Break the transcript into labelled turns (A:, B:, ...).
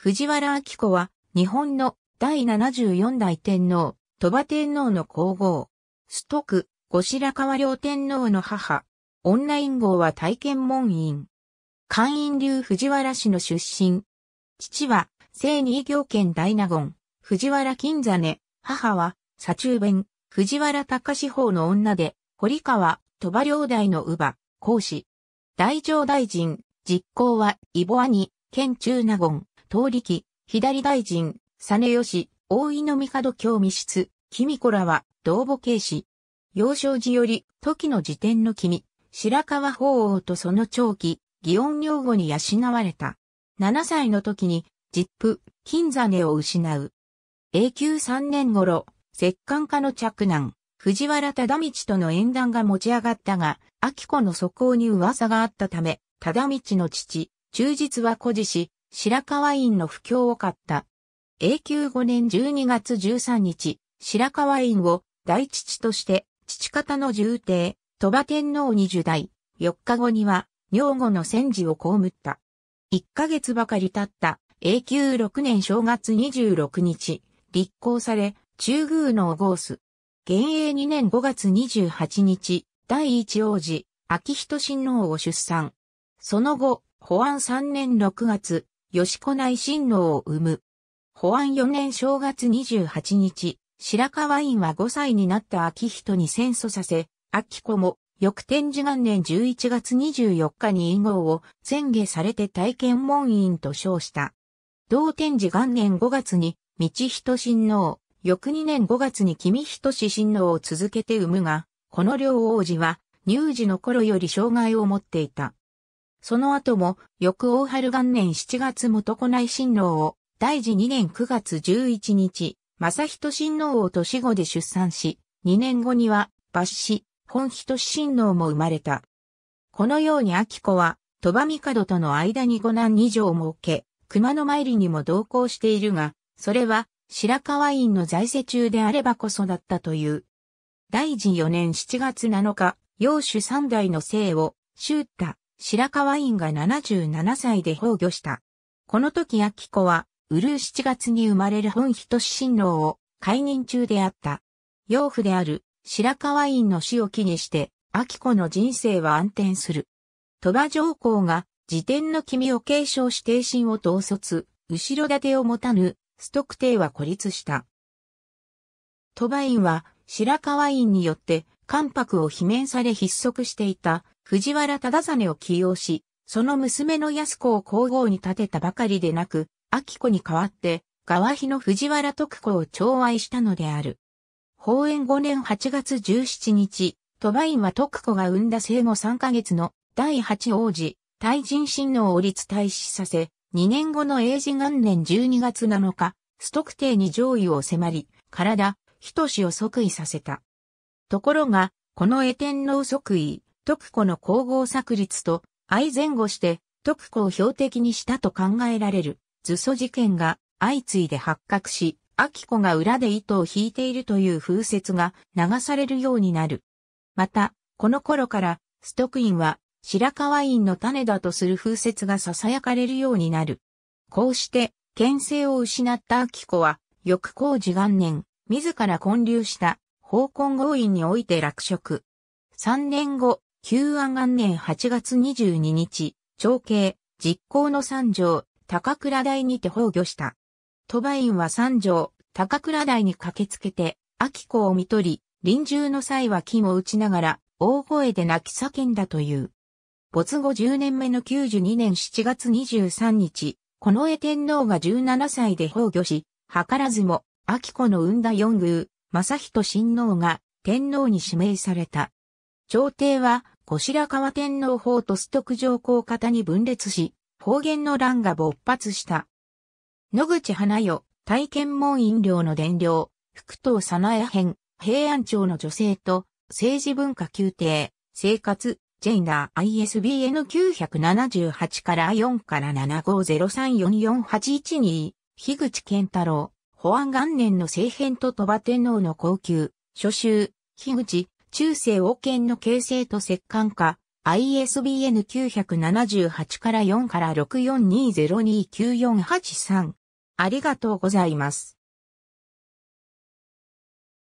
A: 藤原明子は、日本の第74代天皇、鳥羽天皇の皇后、ストク、後白河両天皇の母、オンライン号は体験門院。会員流藤原氏の出身。父は、聖二行県大納言、藤原金座根、母は、左中弁、藤原隆志法の女で、堀川、鳥羽両大の乳母、講師。大乗大臣、実行は、イボアニ、県中納言、東力、左大臣、実吉、大井の帝興味室、君子らは、同母慶氏。幼少時より、時の時点の君、白川法王とその長期、祇園女房に養われた。7歳の時に、実父、金座根を失う。永久3年頃、摂関家の嫡男、藤原忠道との縁談が持ち上がったが、秋子の素行に噂があったため、忠道の父、忠実は孤児し、白河院の不況を買った。永久5年12月13日、白河院を大父として、父方の重帝、鳥羽天皇に受代、4日後には、尿後の戦時を被った。1ヶ月ばかり経った、永久6年正月26日、立候され、中宮のごうす。元永2年5月28日、第一王子、秋人親王を出産。その後、保安3年6月、吉子内親王を生む。保安4年正月28日、白河院は5歳になった秋人に戦争させ、秋子も、翌天治元年11月24日に院号を宣下されて体験門院と称した。同天治元年5月に、道人親王、翌2年5月に君人氏親王を続けて生むが、この両王子は、乳児の頃より障害を持っていた。その後も、翌大春元年7月元子内親王を、大治2年9月11日、正人親王を年後で出産し、2年後には、抜死、本人親王も生まれた。このように秋子は、鳥羽帝との間に五男二女を設け、熊の参りにも同行しているが、それは白河院の在世中であればこそだったという。大治4年7月7日、陽主三代の姓を、周太、白河院が77歳で崩御した。この時秋子は、うるう7月に生まれる本人新郎を解任中であった。養父である白河院の死を気にして、秋子の人生は暗転する。鳥羽上皇が、辞典の君を継承し定心を統率、後ろ盾を持たぬ、ストク帝は孤立した。鳥羽院は、白河院によって、関白を罷免され筆足していた藤原忠実を起用し、その娘の安子を皇后に立てたばかりでなく、秋子に代わって、側日の藤原徳子を寵愛したのである。法演5年8月17日、鳥羽院は徳子が産んだ生後3ヶ月の第8王子、大臣親王を立大使させ、2年後の英治元年12月7日、ストク帝に上位を迫り、体、人志を即位させた。ところが、この絵天皇即位、徳子の皇后作立と相前後して徳子を標的にしたと考えられる図書事件が相次いで発覚し、秋子が裏で糸を引いているという風説が流されるようになる。また、この頃からストクインは白河院の種だとする風説が囁かれるようになる。こうして、牽制を失った秋子は、翌工事元年、自ら建立した、法公合院において落職。3年後、旧安元年8月22日、長兄、実行の三条、高倉台にて崩御した。鳥羽院は三条、高倉台に駆けつけて、秋子を見取り、臨終の際は金を打ちながら、大声で泣き叫んだという。没後10年目の92年7月23日、近衛天皇が17歳で崩御し、図らずも、秋子の生んだ四宮、正人親王が天皇に指名された。朝廷は後白河天皇法と須徳上皇方に分裂し、方言の乱が勃発した。野口花代、体験門飲料の伝領、福藤早苗編、平安町の女性と、政治文化宮廷、生活、ジェイダー ISBN978 から4から7 5 0 3 4 4 8 1 2樋口健太郎、保安元年の政変と鳥羽天皇の高級、初秋、樋口、中世王権の形成と折棺化、ISBN 978から4から64202948 3ありがとうございます。